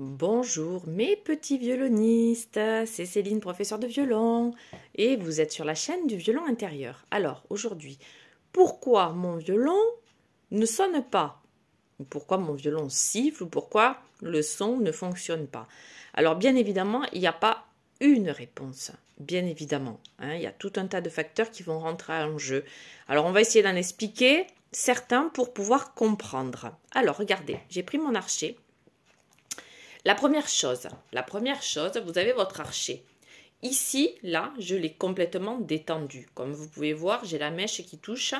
Bonjour mes petits violonistes, c'est Céline, professeure de violon, et vous êtes sur la chaîne du violon intérieur. Alors, aujourd'hui, pourquoi mon violon ne sonne pas Pourquoi mon violon siffle ou pourquoi le son ne fonctionne pas Alors, bien évidemment, il n'y a pas une réponse, bien évidemment. Hein, il y a tout un tas de facteurs qui vont rentrer en jeu. Alors, on va essayer d'en expliquer certains pour pouvoir comprendre. Alors, regardez, j'ai pris mon archer la première chose, la première chose, vous avez votre archer. Ici, là, je l'ai complètement détendu. Comme vous pouvez voir, j'ai la mèche qui touche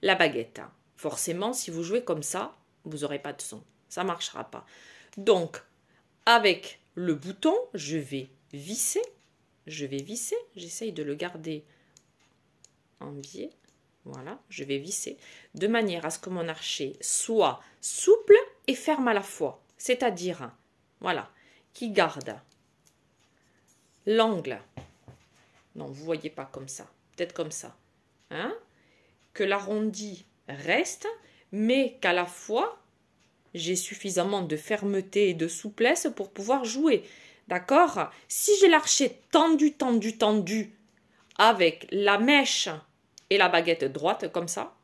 la baguette. Forcément, si vous jouez comme ça, vous n'aurez pas de son. Ça ne marchera pas. Donc, avec le bouton, je vais visser. Je vais visser. J'essaye de le garder en biais. Voilà, je vais visser. De manière à ce que mon archer soit souple et ferme à la fois. C'est-à-dire, voilà, qui garde l'angle. Non, vous voyez pas comme ça. Peut-être comme ça. Hein? Que l'arrondi reste, mais qu'à la fois, j'ai suffisamment de fermeté et de souplesse pour pouvoir jouer. D'accord Si j'ai l'archet tendu, tendu, tendu, avec la mèche et la baguette droite, comme ça,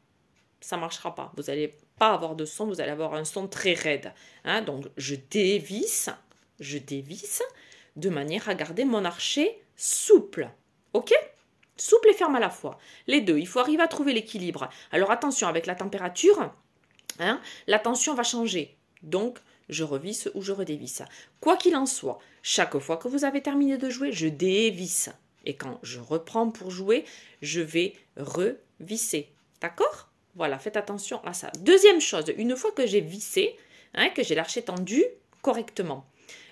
ça ne marchera pas. Vous allez pas avoir de son, vous allez avoir un son très raide. Hein. Donc je dévisse, je dévisse de manière à garder mon archer souple. Ok Souple et ferme à la fois. Les deux, il faut arriver à trouver l'équilibre. Alors attention, avec la température, hein, la tension va changer. Donc, je revisse ou je redévisse. Quoi qu'il en soit, chaque fois que vous avez terminé de jouer, je dévisse. Et quand je reprends pour jouer, je vais revisser. D'accord voilà, faites attention à ça. Deuxième chose, une fois que j'ai vissé, hein, que j'ai l'archet tendu correctement,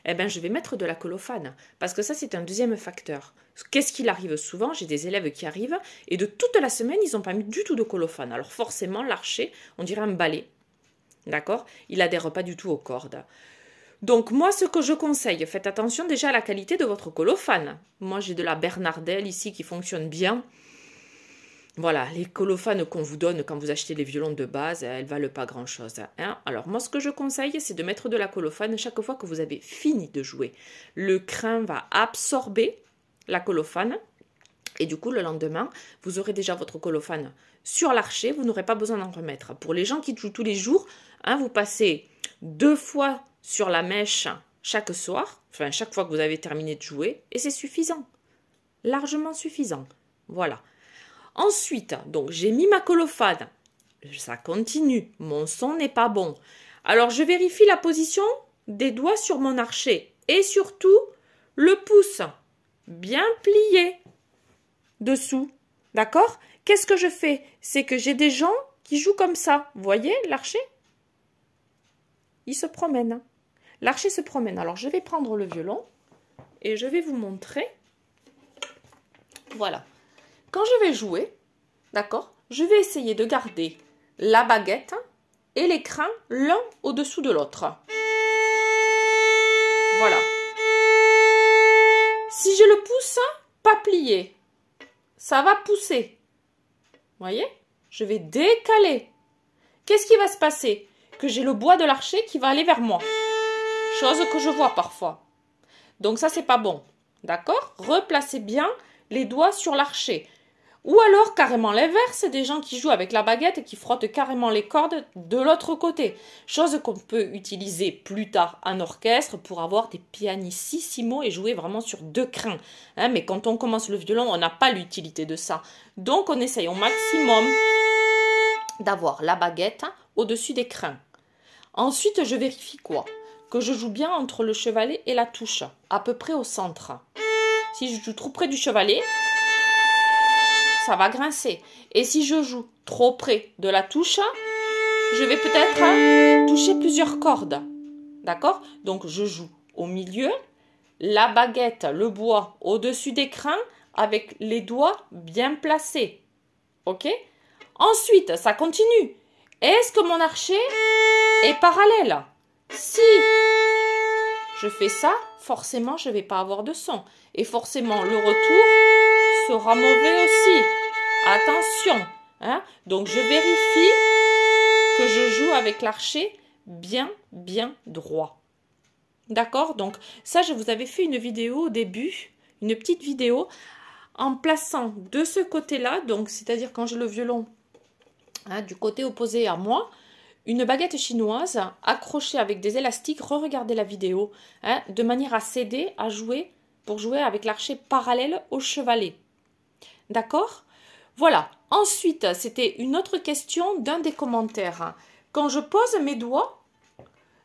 eh ben, je vais mettre de la colophane. Parce que ça, c'est un deuxième facteur. Qu'est-ce qu'il arrive souvent J'ai des élèves qui arrivent et de toute la semaine, ils n'ont pas mis du tout de colophane. Alors forcément, l'archet, on dirait un balai. D'accord Il adhère pas du tout aux cordes. Donc moi, ce que je conseille, faites attention déjà à la qualité de votre colophane. Moi, j'ai de la Bernardelle ici qui fonctionne bien. Voilà, les colophones qu'on vous donne quand vous achetez les violons de base, euh, elles valent pas grand-chose. Hein. Alors moi, ce que je conseille, c'est de mettre de la colophane chaque fois que vous avez fini de jouer. Le crin va absorber la colophane. Et du coup, le lendemain, vous aurez déjà votre colophane sur l'archer, vous n'aurez pas besoin d'en remettre. Pour les gens qui jouent tous les jours, hein, vous passez deux fois sur la mèche chaque soir, enfin chaque fois que vous avez terminé de jouer, et c'est suffisant. Largement suffisant. Voilà. Ensuite, donc j'ai mis ma colophane. Ça continue. Mon son n'est pas bon. Alors je vérifie la position des doigts sur mon archer. et surtout le pouce bien plié dessous. D'accord Qu'est-ce que je fais C'est que j'ai des gens qui jouent comme ça. Vous voyez l'archer Il se promène. L'archer se promène. Alors je vais prendre le violon et je vais vous montrer. Voilà quand je vais jouer, d'accord, je vais essayer de garder la baguette et l'écran l'un au-dessous de l'autre. Voilà. Si je le pousse, pas plié, ça va pousser. Voyez Je vais décaler. Qu'est-ce qui va se passer Que j'ai le bois de l'archer qui va aller vers moi. Chose que je vois parfois. Donc ça, c'est pas bon. D'accord Replacez bien les doigts sur l'archer. Ou alors carrément l'inverse, des gens qui jouent avec la baguette et qui frottent carrément les cordes de l'autre côté. Chose qu'on peut utiliser plus tard en orchestre pour avoir des pianississimos et jouer vraiment sur deux crins. Hein, mais quand on commence le violon, on n'a pas l'utilité de ça. Donc on essaye au maximum d'avoir la baguette au-dessus des crins. Ensuite, je vérifie quoi Que je joue bien entre le chevalet et la touche, à peu près au centre. Si je joue trop près du chevalet, ça va grincer. Et si je joue trop près de la touche, je vais peut-être hein, toucher plusieurs cordes. D'accord Donc je joue au milieu, la baguette, le bois au-dessus des crins avec les doigts bien placés. OK Ensuite, ça continue. Est-ce que mon archer est parallèle Si je fais ça, forcément, je ne vais pas avoir de son. Et forcément, le retour sera mauvais aussi. Attention. Hein Donc je vérifie que je joue avec l'archer bien, bien droit. D'accord Donc ça, je vous avais fait une vidéo au début, une petite vidéo, en plaçant de ce côté-là, donc c'est-à-dire quand j'ai le violon hein, du côté opposé à moi, une baguette chinoise accrochée avec des élastiques, regardez la vidéo, hein, de manière à s'aider à jouer, pour jouer avec l'archer parallèle au chevalet. D'accord Voilà. Ensuite, c'était une autre question d'un des commentaires. Quand je pose mes doigts,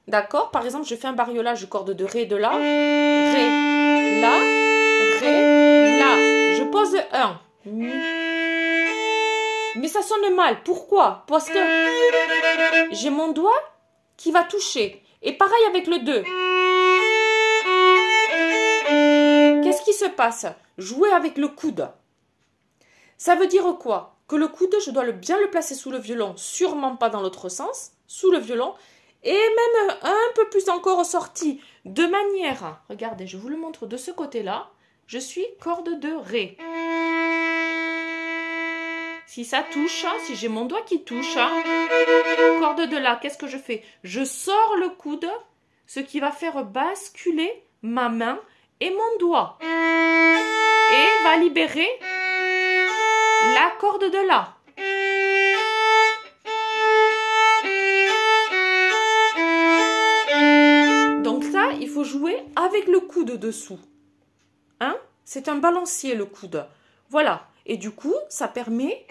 d'accord Par exemple, je fais un bariolage je corde de Ré de La, Ré, La, Ré, La. Je pose un. Mais ça sonne mal. Pourquoi Parce que j'ai mon doigt qui va toucher. Et pareil avec le 2. Qu'est-ce qui se passe Jouer avec le coude. Ça veut dire quoi Que le coude, je dois bien le placer sous le violon, sûrement pas dans l'autre sens, sous le violon, et même un peu plus encore sorti, de manière, regardez, je vous le montre de ce côté-là, je suis corde de Ré. Si ça touche, si j'ai mon doigt qui touche, corde de là, qu'est-ce que je fais Je sors le coude, ce qui va faire basculer ma main et mon doigt. Et va libérer la corde de la. Donc ça, il faut jouer avec le coude dessous. Hein C'est un balancier le coude. Voilà. Et du coup, ça permet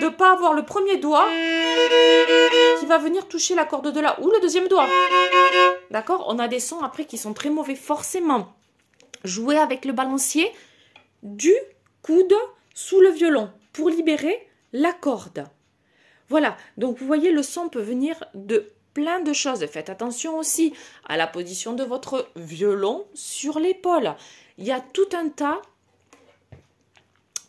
de ne pas avoir le premier doigt qui va venir toucher la corde de la ou le deuxième doigt. D'accord On a des sons après qui sont très mauvais forcément. Jouer avec le balancier du coude sous le violon pour libérer la corde. Voilà, donc vous voyez, le son peut venir de plein de choses. Faites attention aussi à la position de votre violon sur l'épaule. Il y a tout un tas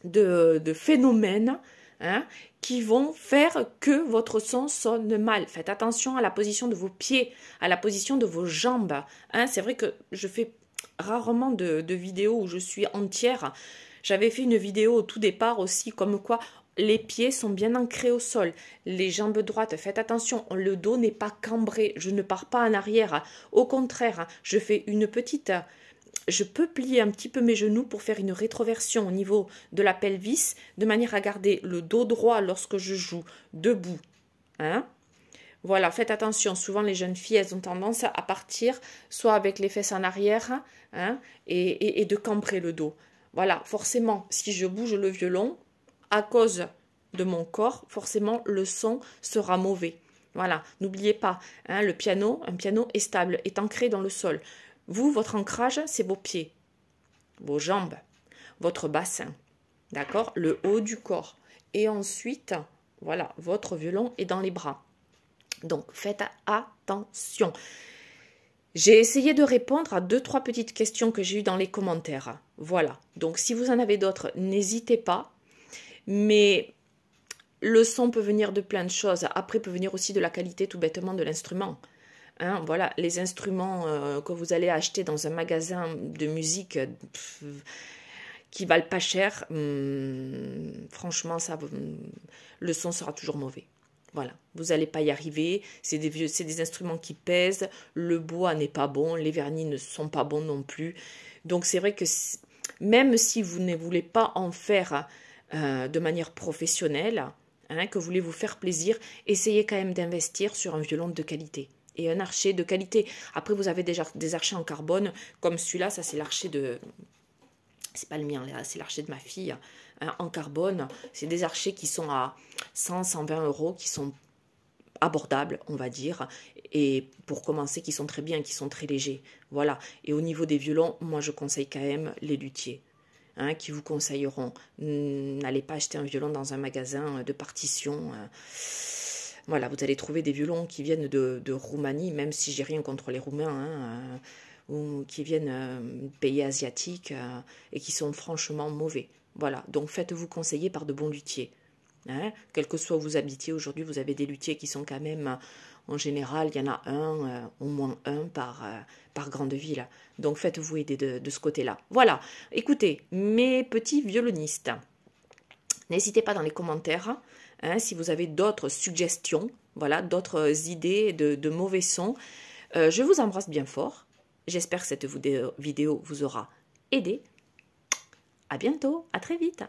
de, de phénomènes hein, qui vont faire que votre son sonne mal. Faites attention à la position de vos pieds, à la position de vos jambes. Hein. C'est vrai que je fais rarement de vidéos où je suis entière. J'avais fait une vidéo au tout départ aussi, comme quoi les pieds sont bien ancrés au sol, les jambes droites, faites attention, le dos n'est pas cambré, je ne pars pas en arrière, au contraire, je fais une petite... Je peux plier un petit peu mes genoux pour faire une rétroversion au niveau de la pelvis, de manière à garder le dos droit lorsque je joue, debout. Hein voilà, faites attention, souvent les jeunes filles, elles ont tendance à partir soit avec les fesses en arrière hein, et de cambrer le dos. Voilà, forcément, si je bouge le violon, à cause de mon corps, forcément, le son sera mauvais. Voilà, n'oubliez pas, hein, le piano, un piano est stable, est ancré dans le sol. Vous, votre ancrage, c'est vos pieds, vos jambes, votre bassin, d'accord Le haut du corps. Et ensuite, voilà, votre violon est dans les bras. Donc, faites attention. J'ai essayé de répondre à deux, trois petites questions que j'ai eues dans les commentaires. Voilà. Donc, si vous en avez d'autres, n'hésitez pas. Mais le son peut venir de plein de choses. Après, peut venir aussi de la qualité tout bêtement de l'instrument. Hein, voilà, les instruments euh, que vous allez acheter dans un magasin de musique qui valent pas cher, hmm, franchement, ça, hmm, le son sera toujours mauvais. Voilà, vous n'allez pas y arriver, c'est des, vieux, des instruments qui pèsent, le bois n'est pas bon, les vernis ne sont pas bons non plus. Donc c'est vrai que même si vous ne voulez pas en faire euh, de manière professionnelle, hein, que vous voulez vous faire plaisir, essayez quand même d'investir sur un violon de qualité et un archer de qualité. Après, vous avez déjà des archers en carbone, comme celui-là, ça c'est l'archer de, c'est pas le mien, c'est l'archer de ma fille, hein, en carbone. C'est des archers qui sont à 100, 120 euros, qui sont abordables, on va dire, et pour commencer, qui sont très bien, qui sont très légers. Voilà. Et au niveau des violons, moi, je conseille quand même les luthiers. Hein, qui vous conseilleront. N'allez pas acheter un violon dans un magasin euh, de partition. Hein. voilà, vous allez trouver des violons qui viennent de, Roumanie, même si j'ai rien contre les Roumains. Hein, ou qui viennent de euh, pays asiatiques euh, et qui sont franchement mauvais. Voilà, donc faites-vous conseiller par de bons luthiers. Hein. Quel que soit où vous habitiez aujourd'hui, vous avez des luthiers qui sont quand même, euh, en général, il y en a un, au moins un par, par grande ville. Donc faites-vous aider de, ce côté-là. Voilà, écoutez, mes petits violonistes, n'hésitez pas dans les commentaires hein, si vous avez d'autres suggestions, voilà, d'autres idées de, mauvais sons. je vous embrasse bien fort. J'espère que cette vidéo vous aura aidé. À bientôt, à très vite